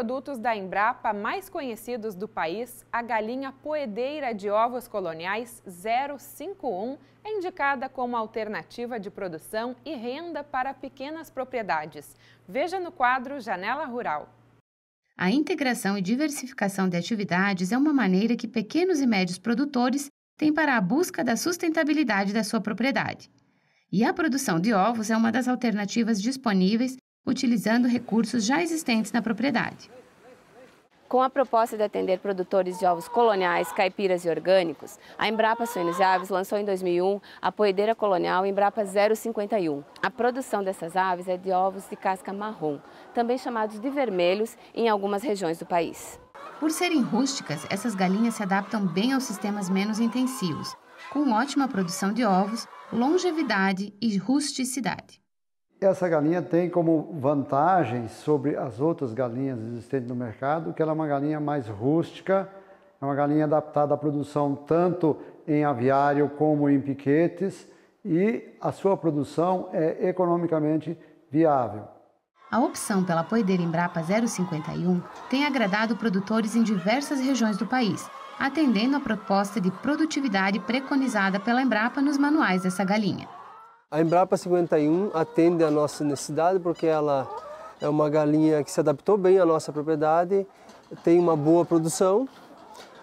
produtos da Embrapa mais conhecidos do país, a galinha poedeira de ovos coloniais 051 é indicada como alternativa de produção e renda para pequenas propriedades. Veja no quadro Janela Rural. A integração e diversificação de atividades é uma maneira que pequenos e médios produtores têm para a busca da sustentabilidade da sua propriedade. E a produção de ovos é uma das alternativas disponíveis utilizando recursos já existentes na propriedade. Com a proposta de atender produtores de ovos coloniais, caipiras e orgânicos, a Embrapa Suínos e Aves lançou em 2001 a poedeira colonial Embrapa 051. A produção dessas aves é de ovos de casca marrom, também chamados de vermelhos em algumas regiões do país. Por serem rústicas, essas galinhas se adaptam bem aos sistemas menos intensivos, com ótima produção de ovos, longevidade e rusticidade essa galinha tem como vantagem sobre as outras galinhas existentes no mercado que ela é uma galinha mais rústica, é uma galinha adaptada à produção tanto em aviário como em piquetes e a sua produção é economicamente viável. A opção pela poedeira Embrapa 051 tem agradado produtores em diversas regiões do país, atendendo à proposta de produtividade preconizada pela Embrapa nos manuais dessa galinha. A Embrapa 51 atende a nossa necessidade porque ela é uma galinha que se adaptou bem à nossa propriedade, tem uma boa produção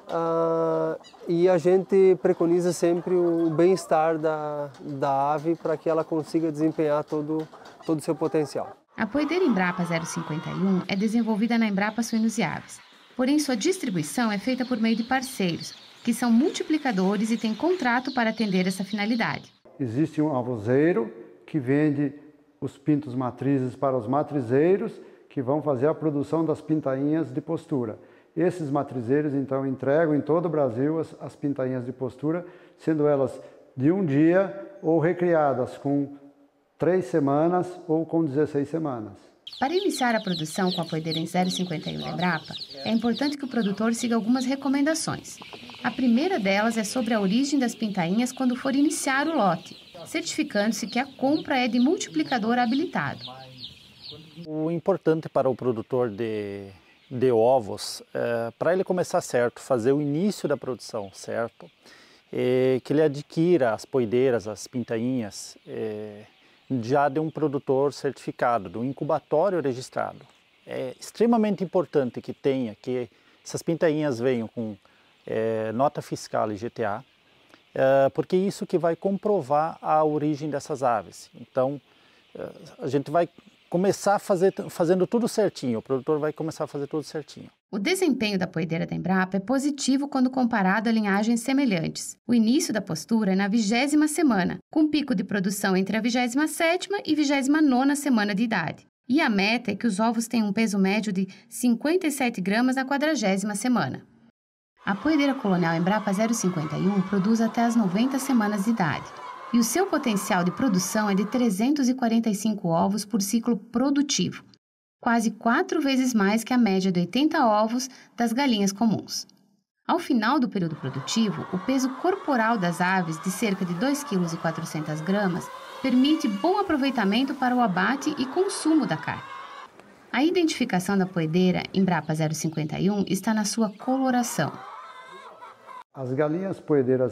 uh, e a gente preconiza sempre o bem-estar da, da ave para que ela consiga desempenhar todo todo o seu potencial. A poedeira Embrapa 051 é desenvolvida na Embrapa Suínos e Aves, porém sua distribuição é feita por meio de parceiros, que são multiplicadores e têm contrato para atender essa finalidade existe um alvozeiro que vende os pintos matrizes para os matrizeiros que vão fazer a produção das pintainhas de postura. Esses matrizeiros então entregam em todo o Brasil as, as pintainhas de postura, sendo elas de um dia ou recriadas com três semanas ou com 16 semanas. Para iniciar a produção com a poedeira em 0,51 da Embrapa, é importante que o produtor siga algumas recomendações. A primeira delas é sobre a origem das pintainhas quando for iniciar o lote, certificando-se que a compra é de multiplicador habilitado. O importante para o produtor de, de ovos, é, para ele começar certo, fazer o início da produção certo, é, que ele adquira as poideiras, as pintainhas, é, já de um produtor certificado, de um incubatório registrado. É extremamente importante que tenha, que essas pintainhas venham com é, nota fiscal e GTA, é, porque é isso que vai comprovar a origem dessas aves. Então, é, a gente vai começar fazer, fazendo tudo certinho, o produtor vai começar a fazer tudo certinho. O desempenho da poedeira da Embrapa é positivo quando comparado a linhagens semelhantes. O início da postura é na vigésima semana, com pico de produção entre a 27 e 29 semana de idade. E a meta é que os ovos tenham um peso médio de 57 gramas na quadragésima semana. A poedeira colonial Embrapa 051 produz até as 90 semanas de idade, e o seu potencial de produção é de 345 ovos por ciclo produtivo, quase quatro vezes mais que a média de 80 ovos das galinhas comuns. Ao final do período produtivo, o peso corporal das aves, de cerca de 2,4 kg, permite bom aproveitamento para o abate e consumo da carne. A identificação da poedeira Embrapa 051 está na sua coloração, as galinhas poedeiras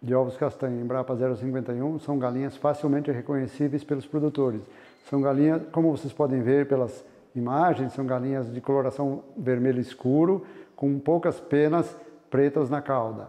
de ovos castanho Embrapa 051 são galinhas facilmente reconhecíveis pelos produtores. São galinhas, como vocês podem ver pelas imagens, são galinhas de coloração vermelho escuro, com poucas penas pretas na cauda.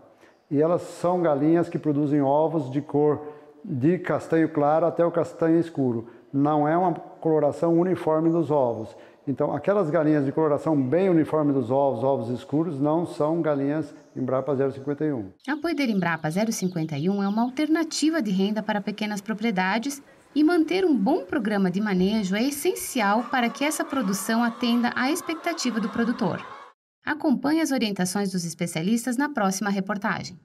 E elas são galinhas que produzem ovos de cor de castanho claro até o castanho escuro. Não é uma coloração uniforme dos ovos. Então, aquelas galinhas de coloração bem uniforme dos ovos, ovos escuros, não são galinhas Embrapa 051. A Poeder Embrapa 051 é uma alternativa de renda para pequenas propriedades e manter um bom programa de manejo é essencial para que essa produção atenda à expectativa do produtor. Acompanhe as orientações dos especialistas na próxima reportagem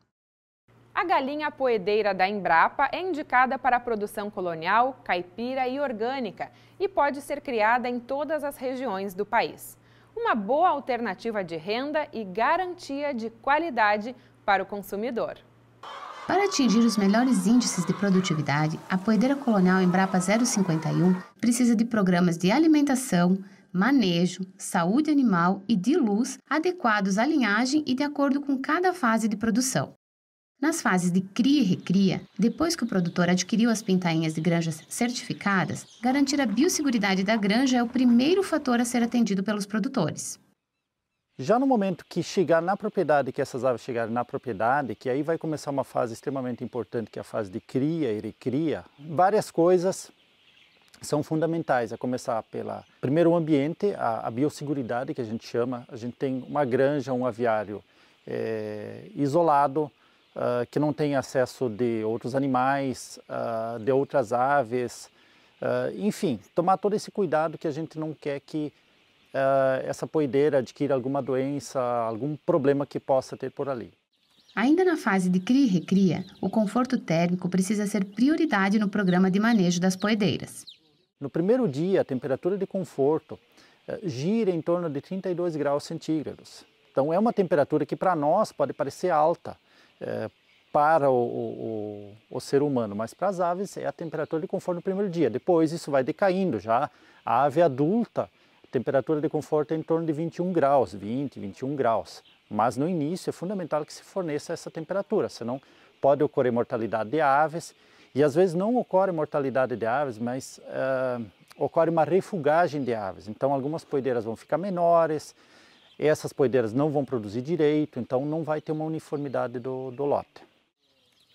a galinha poedeira da Embrapa é indicada para a produção colonial, caipira e orgânica e pode ser criada em todas as regiões do país. Uma boa alternativa de renda e garantia de qualidade para o consumidor. Para atingir os melhores índices de produtividade, a poedeira colonial Embrapa 051 precisa de programas de alimentação, manejo, saúde animal e de luz adequados à linhagem e de acordo com cada fase de produção. Nas fases de cria e recria, depois que o produtor adquiriu as pintainhas de granjas certificadas, garantir a biosseguridade da granja é o primeiro fator a ser atendido pelos produtores. Já no momento que chegar na propriedade, que essas aves chegarem na propriedade, que aí vai começar uma fase extremamente importante, que é a fase de cria e recria, várias coisas são fundamentais, a é começar pela primeiro o ambiente, a, a biosseguridade que a gente chama, a gente tem uma granja, um aviário é, isolado, uh, que não tem acesso de outros animais, uh, de outras aves, uh, enfim, tomar todo esse cuidado que a gente não quer que essa poedeira adquira alguma doença, algum problema que possa ter por ali. Ainda na fase de cria e recria, o conforto térmico precisa ser prioridade no programa de manejo das poedeiras. No primeiro dia, a temperatura de conforto eh, gira em torno de 32 graus centígrados. Então é uma temperatura que para nós pode parecer alta, é, para o, o, o, ser humano, mas para as aves é a temperatura de conforto no primeiro dia. Depois isso vai decaindo já. A ave adulta, a temperatura de conforto é em torno de 21 graus, 20, 21 graus. Mas no início é fundamental que se forneça essa temperatura, senão pode ocorrer mortalidade de aves. E às vezes não ocorre mortalidade de aves, mas uh, ocorre uma refugagem de aves. Então algumas poedeiras vão ficar menores, essas poedeiras não vão produzir direito, então não vai ter uma uniformidade do, do lote.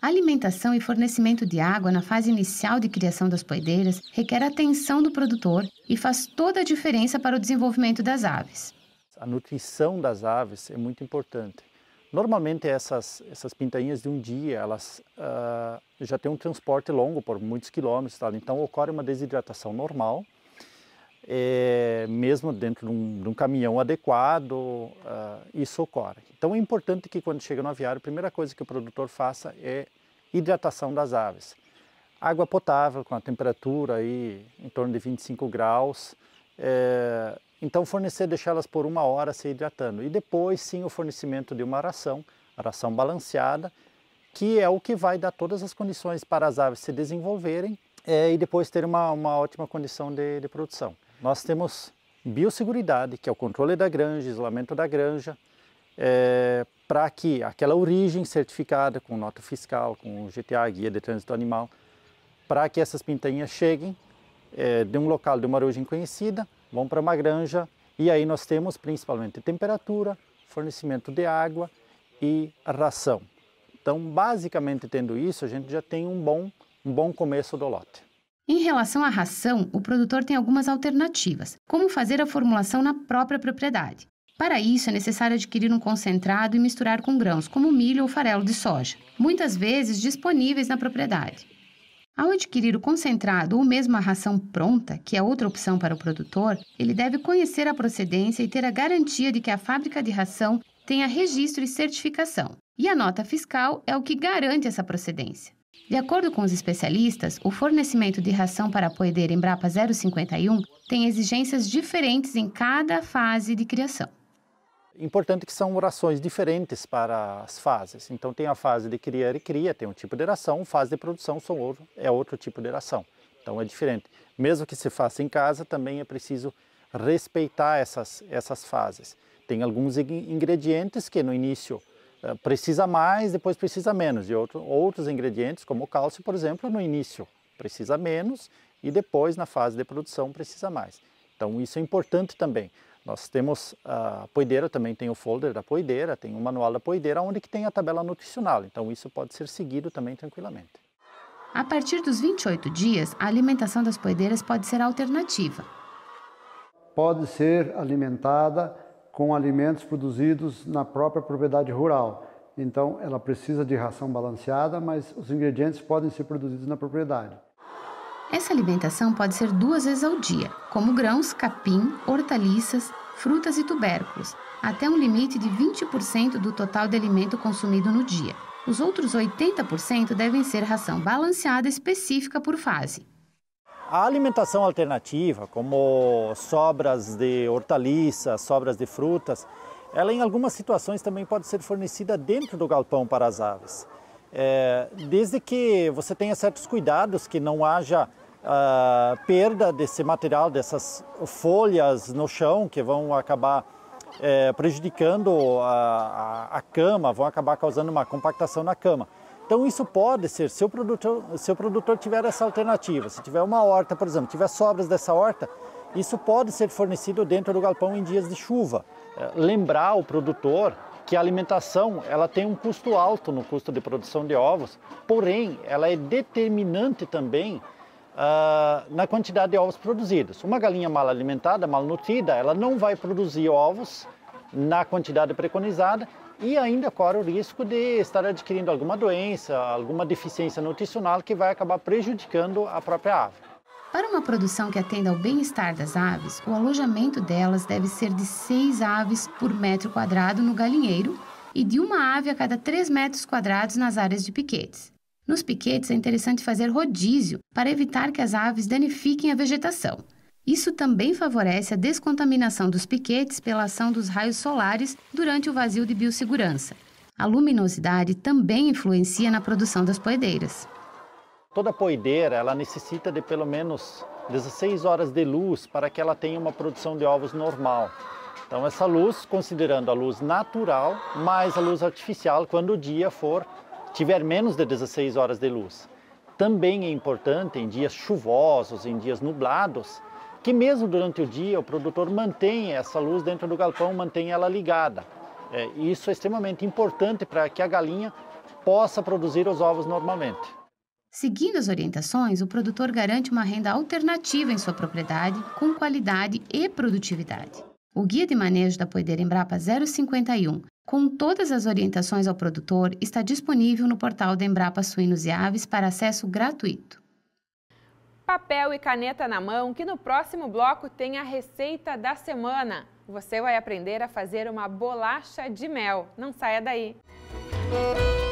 Alimentação e fornecimento de água na fase inicial de criação das poedeiras requer atenção do produtor e faz toda a diferença para o desenvolvimento das aves. A nutrição das aves é muito importante. Normalmente essas, essas pintainhas de um dia, elas uh, já têm um transporte longo por muitos quilômetros, tá? então ocorre uma desidratação normal é, mesmo dentro de um, de um caminhão adequado, uh, isso ocorre. Então é importante que quando chega no aviário, a primeira coisa que o produtor faça é hidratação das aves. Água potável com a temperatura aí em torno de 25 graus, é, então fornecer, deixá-las por uma hora se hidratando e depois sim o fornecimento de uma ração, ração balanceada, que é o que vai dar todas as condições para as aves se desenvolverem é, e depois ter uma, uma ótima condição de, de produção nós temos biosseguridade, que é o controle da granja, isolamento da granja, é, eh, para que aquela origem certificada com nota fiscal, com GTA, Guia de Trânsito Animal, para que essas pintainhas cheguem é, de um local, de uma origem conhecida, vão para uma granja e aí nós temos principalmente temperatura, fornecimento de água e ração. Então, basicamente tendo isso, a gente já tem um bom, um bom começo do lote. Em relação à ração, o produtor tem algumas alternativas, como fazer a formulação na própria propriedade. Para isso, é necessário adquirir um concentrado e misturar com grãos, como milho ou farelo de soja, muitas vezes disponíveis na propriedade. Ao adquirir o concentrado ou mesmo a ração pronta, que é outra opção para o produtor, ele deve conhecer a procedência e ter a garantia de que a fábrica de ração tenha registro e certificação. E a nota fiscal é o que garante essa procedência. De acordo com os especialistas, o fornecimento de ração para a poedeira Embrapa 051 tem exigências diferentes em cada fase de criação. Importante que são rações diferentes para as fases. Então tem a fase de criar e cria, tem um tipo de ração, fase de produção são outro, é outro tipo de ração. Então é diferente. Mesmo que se faça em casa, também é preciso respeitar essas, essas fases. Tem alguns ingredientes que no início eh, precisa mais, depois precisa menos. e outro, outros ingredientes, como o cálcio, por exemplo, no início precisa menos e depois, na fase de produção, precisa mais. Então, isso é importante também. Nós temos ah, a poideira, também tem o folder da poideira, tem o manual da poideira, onde que tem a tabela nutricional. Então, isso pode ser seguido também tranquilamente. A partir dos 28 dias, a alimentação das poideiras pode ser alternativa. Pode ser alimentada com alimentos produzidos na própria propriedade rural. Então, ela precisa de ração balanceada, mas os ingredientes podem ser produzidos na propriedade. Essa alimentação pode ser duas vezes ao dia, como grãos, capim, hortaliças, frutas e tubérculos, até um limite de 20% do total de alimento consumido no dia. Os outros 80% devem ser ração balanceada específica por fase. A alimentação alternativa, como sobras de hortaliças, sobras de frutas, ela em algumas situações também pode ser fornecida dentro do galpão para as aves. É, desde que você tenha certos cuidados, que não haja ah, perda desse material, dessas folhas no chão que vão acabar é, prejudicando a, a, a cama, vão acabar causando uma compactação na cama. Então isso pode ser, se o produtor, se o produtor tiver essa alternativa, se tiver uma horta, por exemplo, tiver sobras dessa horta, isso pode ser fornecido dentro do galpão em dias de chuva. É, lembrar o produtor que a alimentação ela tem um custo alto no custo de produção de ovos, porém ela é determinante também uh, na quantidade de ovos produzidos. Uma galinha mal alimentada, mal nutrida, ela não vai produzir ovos na quantidade preconizada e ainda corre o risco de estar adquirindo alguma doença, alguma deficiência nutricional que vai acabar prejudicando a própria ave. Para uma produção que atenda ao bem-estar das aves, o alojamento delas deve ser de seis aves por metro quadrado no galinheiro e de uma ave a cada três metros quadrados nas áreas de piquetes. Nos piquetes é interessante fazer rodízio para evitar que as aves danifiquem a vegetação. Isso também favorece a descontaminação dos piquetes pela ação dos raios solares durante o vazio de biossegurança. A luminosidade também influencia na produção das poedeiras. Toda poedeira ela necessita de pelo menos 16 horas de luz para que ela tenha uma produção de ovos normal. Então essa luz, considerando a luz natural mais a luz artificial quando o dia for tiver menos de 16 horas de luz. Também é importante em dias chuvosos, em dias nublados, que mesmo durante o dia o produtor mantém essa luz dentro do galpão, mantém ela ligada. É, isso é extremamente importante para que a galinha possa produzir os ovos normalmente. Seguindo as orientações, o produtor garante uma renda alternativa em sua propriedade, com qualidade e produtividade. O Guia de Manejo da Poedeira Embrapa 051, com todas as orientações ao produtor, está disponível no portal da Embrapa Suínos e Aves para acesso gratuito papel e caneta na mão, que no próximo bloco tem a receita da semana. Você vai aprender a fazer uma bolacha de mel. Não saia daí! Música